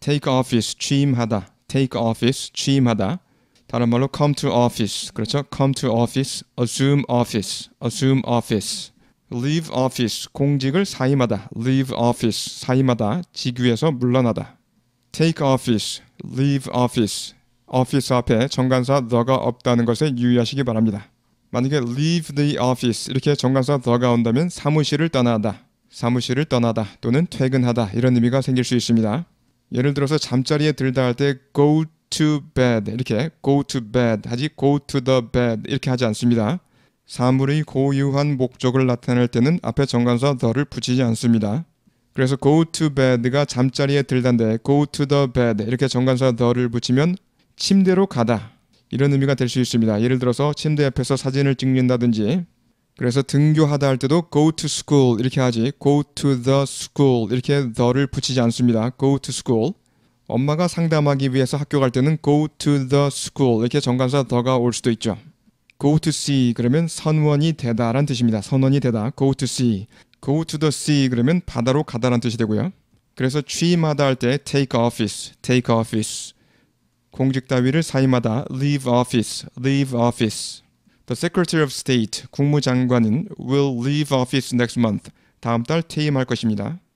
take office 취임하다 take office 취임하다 다른 말로 come to office 그렇죠 come to office assume office assume office leave office 공직을 사임하다 leave office 사임하다 직위에서 물러나다 take office leave office office 앞에 정관사 the가 없다는 것에 유의하시기 바랍니다 만약에 leave the office 이렇게 정관사 the가 온다면 사무실을 떠나다 사무실을 떠나다 또는 퇴근하다 이런 의미가 생길 수 있습니다 예를 들어서 잠자리에 들다 할 때 go to bed 이렇게 go to bed 하지 go to the bed 이렇게 하지 않습니다. 사물의 고유한 목적을 나타낼 때는 앞에 정관사 the를 붙이지 않습니다. 그래서 go to bed가 잠자리에 들단데 다 go to the bed 이렇게 정관사 the를 붙이면 침대로 가다 이런 의미가 될 수 있습니다. 예를 들어서 침대 옆에서 사진을 찍는다든지 그래서 등교하다 할 때도 go to school 이렇게 하지 go to the school 이렇게 the를 붙이지 않습니다. go to school. 엄마가 상담하기 위해서 학교 갈 때는 go to the school 이렇게 정관사 the가 올 수도 있죠. go to see 그러면 선원이 되다란 뜻입니다. 선원이 되다 go to see. go to the sea 그러면 바다로 가다란 뜻이 되고요. 그래서 취임하다 할 때 take office, take office. 공직 따위를 사임하다 leave office, leave office. The Secretary of State 국무장관은 will leave office next month. 다음 달 퇴임할 것입니다.